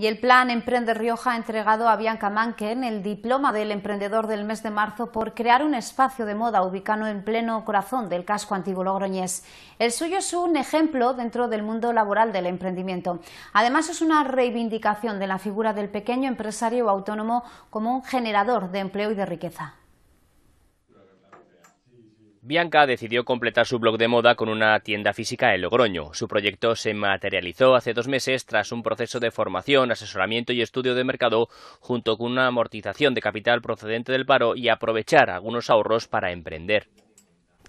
y el plan Emprende Rioja ha entregado a Bianca Manken el diploma del emprendedor del mes de marzo por crear un espacio de moda ubicado en pleno corazón del casco antiguo logroñés. El suyo es un ejemplo dentro del mundo laboral del emprendimiento. Además es una reivindicación de la figura del pequeño empresario autónomo como un generador de empleo y de riqueza. Bianca decidió completar su blog de moda con una tienda física en Logroño. Su proyecto se materializó hace dos meses tras un proceso de formación, asesoramiento y estudio de mercado, junto con una amortización de capital procedente del paro y aprovechar algunos ahorros para emprender.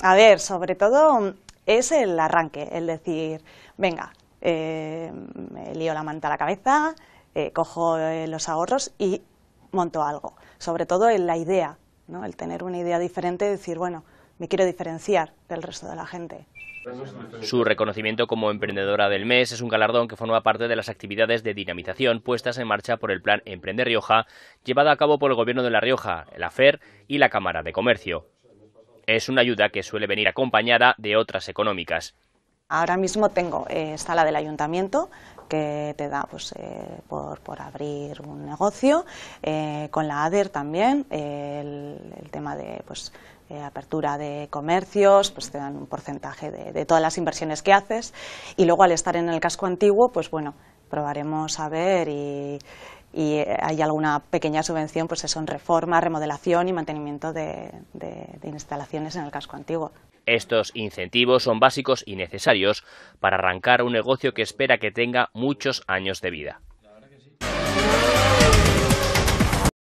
A ver, sobre todo es el arranque, el decir, venga, eh, me lío la manta a la cabeza, eh, cojo eh, los ahorros y monto algo. Sobre todo en la idea, ¿no? el tener una idea diferente, y decir, bueno, me quiero diferenciar del resto de la gente. Su reconocimiento como Emprendedora del Mes es un galardón que forma parte de las actividades de dinamización puestas en marcha por el Plan Emprende Rioja, llevado a cabo por el Gobierno de La Rioja, la FER y la Cámara de Comercio. Es una ayuda que suele venir acompañada de otras económicas. Ahora mismo tengo, eh, del ayuntamiento, que te da pues, eh, por, abrir un negocio, eh, con la ADER también, el, el, tema de pues, eh, apertura de comercios, pues te dan un porcentaje de, todas las inversiones que haces. Y luego al estar en el casco antiguo, pues bueno, probaremos a ver y, eh, hay alguna pequeña subvención, pues eso en reforma, remodelación y mantenimiento de instalaciones en el casco antiguo. Estos incentivos son básicos y necesarios para arrancar un negocio que espera que tenga muchos años de vida.